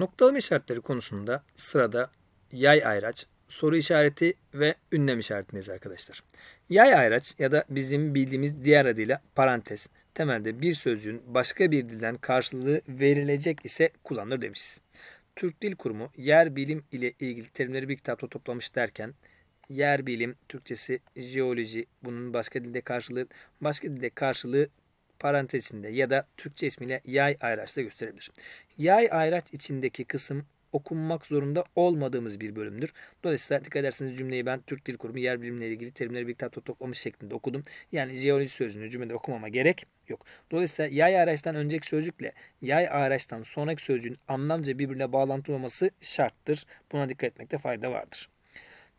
Noktalama işaretleri konusunda sırada yay ayraç, soru işareti ve ünlem işaretindeyiz arkadaşlar. Yay ayraç ya da bizim bildiğimiz diğer adıyla parantez temelde bir sözcüğün başka bir dilden karşılığı verilecek ise kullanılır demişiz. Türk Dil Kurumu yer bilim ile ilgili terimleri bir kitapta toplamış derken yer bilim, Türkçesi jeoloji, bunun başka dilde karşılığı, başka dilde karşılığı parantezinde ya da Türkçe ismiyle yay ayraçla gösterebilir. Yay ayraç içindeki kısım okunmak zorunda olmadığımız bir bölümdür. Dolayısıyla dikkat ederseniz cümleyi ben Türk Dil Kurumu yer bilimleriyle ilgili terimleri bir kitapta toplamış şeklinde okudum. Yani jeoloji sözünü cümlede okumama gerek yok. Dolayısıyla yay araçtan önceki sözcükle yay araçtan sonraki sözcüğün anlamca birbirine bağlantılı olması şarttır. Buna dikkat etmekte fayda vardır.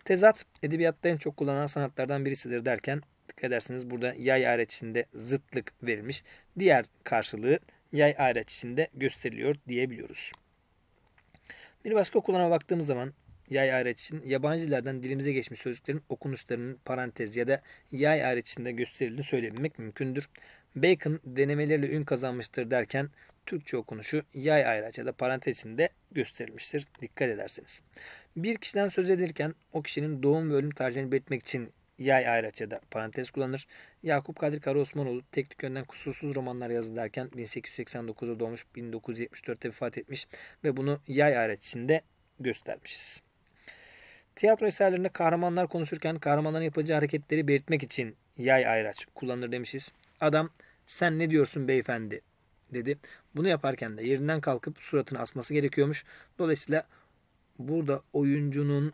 Tezat, edebiyatta en çok kullanılan sanatlardan birisidir derken Dikkat ederseniz burada yay araç içinde zıtlık verilmiş. Diğer karşılığı yay araç içinde gösteriliyor diyebiliyoruz. Bir başka kullanıma baktığımız zaman yay araç için yabancı dillerden dilimize geçmiş sözcüklerin okunuşlarının parantez ya da yay araç içinde gösterildiğini söyleyebilmek mümkündür. Bacon denemeleriyle ün kazanmıştır derken Türkçe okunuşu yay ayraç ya da parantez içinde gösterilmiştir. Dikkat ederseniz. Bir kişiden söz edilirken o kişinin doğum ve ölüm tarihini belirtmek için yay ayraç ya da parantez kullanır. Yakup Kadri Karaosmanoğlu tek tük yönden kusursuz romanlar yazdı derken 1889'da doğmuş 1974'te vefat etmiş ve bunu yay ayraç içinde göstermişiz. Tiyatro eserlerinde kahramanlar konuşurken kahramanların yapacağı hareketleri belirtmek için yay ayraç kullanılır demişiz. Adam sen ne diyorsun beyefendi dedi. Bunu yaparken de yerinden kalkıp suratını asması gerekiyormuş. Dolayısıyla burada oyuncunun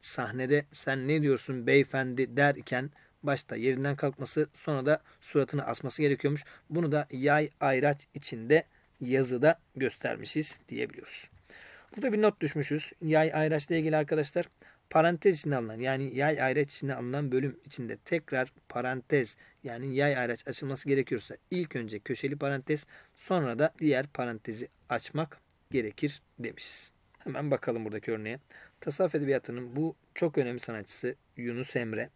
sahnede sen ne diyorsun beyefendi derken başta yerinden kalkması sonra da suratını asması gerekiyormuş. Bunu da yay ayraç içinde yazıda göstermişiz diyebiliyoruz. Burada bir not düşmüşüz. Yay ayraçla ilgili arkadaşlar parantez içinde alınan yani yay ayraç içinde alınan bölüm içinde tekrar parantez yani yay ayraç açılması gerekiyorsa ilk önce köşeli parantez sonra da diğer parantezi açmak gerekir demişiz. Hemen bakalım buradaki örneğe. Tasavvuf edebiyatının bu çok önemli sanatçısı Yunus Emre.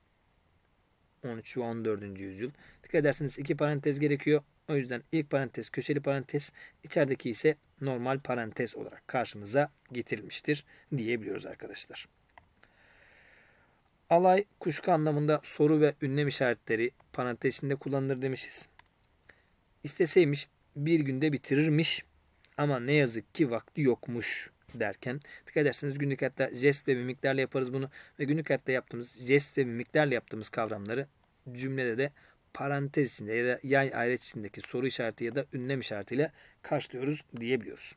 13 ve 14. yüzyıl. Dikkat ederseniz iki parantez gerekiyor. O yüzden ilk parantez köşeli parantez, içerideki ise normal parantez olarak karşımıza getirilmiştir diyebiliyoruz arkadaşlar. Alay kuşku anlamında soru ve ünlem işaretleri parantez kullanılır demişiz. İsteseymiş bir günde bitirirmiş ama ne yazık ki vakti yokmuş derken dikkat ederseniz günlük hayatta jest ve mimiklerle yaparız bunu ve günlük hayatta yaptığımız jest ve mimiklerle yaptığımız kavramları cümlede de parantez içinde ya da yay ayret içindeki soru işareti ya da ünlem işaretiyle karşılıyoruz diyebiliyoruz.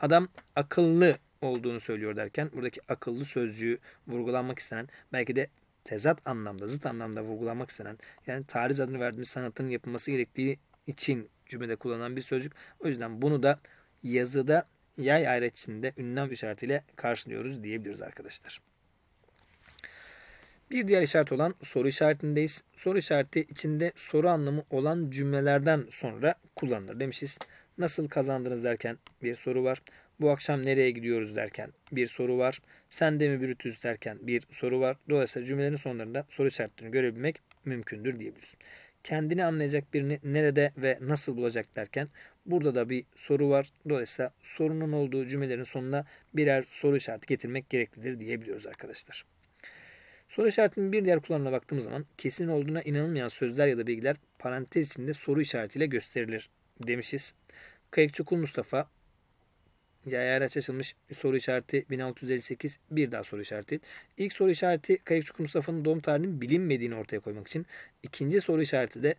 Adam akıllı olduğunu söylüyor derken buradaki akıllı sözcüğü vurgulanmak istenen belki de tezat anlamda, zıt anlamda vurgulanmak istenen yani tariz adını verdiğimiz sanatın yapılması gerektiği için cümlede kullanılan bir sözcük. O yüzden bunu da yazıda yay ayretçisinde ünlem işaretiyle karşılıyoruz diyebiliriz arkadaşlar. Bir diğer işaret olan soru işaretindeyiz. Soru işareti içinde soru anlamı olan cümlelerden sonra kullanılır demişiz. Nasıl kazandınız derken bir soru var. Bu akşam nereye gidiyoruz derken bir soru var. Sen de mi Brutus derken bir soru var. Dolayısıyla cümlelerin sonlarında soru işaretlerini görebilmek mümkündür diyebiliriz kendini anlayacak birini nerede ve nasıl bulacak derken burada da bir soru var. Dolayısıyla sorunun olduğu cümlelerin sonuna birer soru işareti getirmek gereklidir diyebiliyoruz arkadaşlar. Soru işaretinin bir diğer kullanımına baktığımız zaman kesin olduğuna inanılmayan sözler ya da bilgiler parantez içinde soru işaretiyle gösterilir demişiz. Kayıkçı Kul Mustafa Yaya araç açılmış soru işareti 1658 bir daha soru işareti. İlk soru işareti Kayıkçuk Mustafa'nın doğum tarihinin bilinmediğini ortaya koymak için. İkinci soru işareti de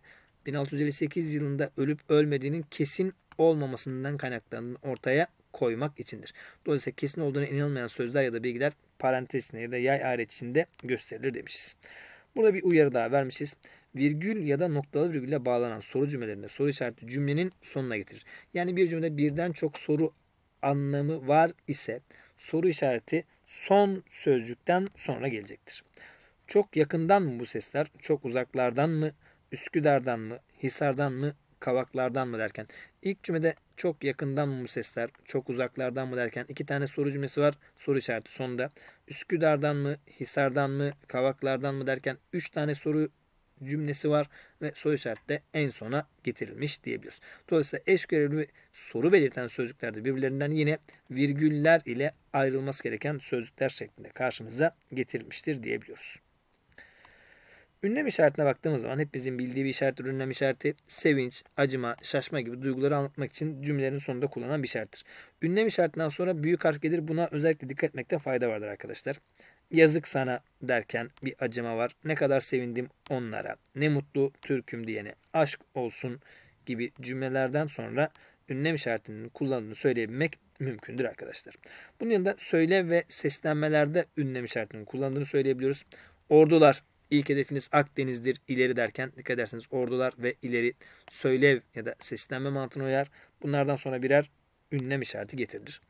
1658 yılında ölüp ölmediğinin kesin olmamasından kaynaklandığını ortaya koymak içindir. Dolayısıyla kesin olduğuna inanılmayan sözler ya da bilgiler parantezine ya da yay aret içinde gösterilir demişiz. Burada bir uyarı daha vermişiz. Virgül ya da noktalı virgülle bağlanan soru cümlelerinde soru işareti cümlenin sonuna getirir. Yani bir cümlede birden çok soru anlamı var ise soru işareti son sözcükten sonra gelecektir. Çok yakından mı bu sesler, çok uzaklardan mı, Üsküdar'dan mı, Hisar'dan mı, Kavaklardan mı derken ilk cümlede çok yakından mı bu sesler, çok uzaklardan mı derken iki tane soru cümlesi var. Soru işareti sonunda. Üsküdar'dan mı, Hisar'dan mı, Kavaklardan mı derken üç tane soru cümlesi var ve soru işareti de en sona getirilmiş diyebiliriz. Dolayısıyla eş görevli soru belirten sözcüklerde birbirlerinden yine virgüller ile ayrılması gereken sözcükler şeklinde karşımıza getirilmiştir diyebiliyoruz. Ünlem işaretine baktığımız zaman hep bizim bildiği bir işarettir. Ünlem işareti sevinç, acıma, şaşma gibi duyguları anlatmak için cümlelerin sonunda kullanılan bir işarettir. Ünlem işaretinden sonra büyük harf gelir. Buna özellikle dikkat etmekte fayda vardır arkadaşlar. Yazık sana derken bir acıma var. Ne kadar sevindim onlara. Ne mutlu Türk'üm diyene. Aşk olsun gibi cümlelerden sonra ünlem işaretinin kullanıldığını söyleyebilmek mümkündür arkadaşlar. Bunun yanında söyle ve seslenmelerde ünlem işaretinin kullanıldığını söyleyebiliyoruz. Ordular ilk hedefiniz Akdeniz'dir ileri derken dikkat ederseniz ordular ve ileri söylev ya da seslenme mantığına uyar. Bunlardan sonra birer ünlem işareti getirilir.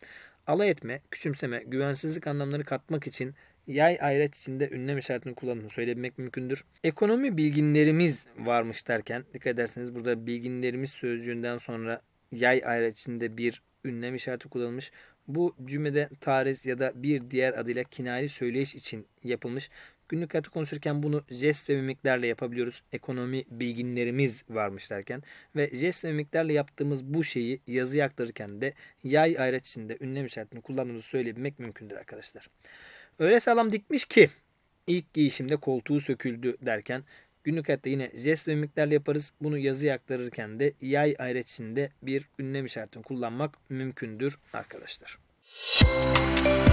Alay etme, küçümseme, güvensizlik anlamları katmak için yay ayraç içinde ünlem işaretini kullanımı söylemek mümkündür. Ekonomi bilginlerimiz varmış derken dikkat ederseniz burada bilginlerimiz sözcüğünden sonra yay ayraç içinde bir ünlem işareti kullanılmış. Bu cümlede tariz ya da bir diğer adıyla kinayeli söyleyiş için yapılmış. Günlük hayatı konuşurken bunu jest ve mimiklerle yapabiliyoruz. Ekonomi bilginlerimiz varmış derken ve jest ve mimiklerle yaptığımız bu şeyi yazı aktarırken de yay ayraç içinde ünlem işaretini kullandığımızı söyleyebilmek mümkündür arkadaşlar. Öyle sağlam dikmiş ki ilk giyişimde koltuğu söküldü derken günlük hayatta yine jest ve mimiklerle yaparız. Bunu yazı aktarırken de yay ayreçinde bir ünlem işaretini kullanmak mümkündür arkadaşlar. Müzik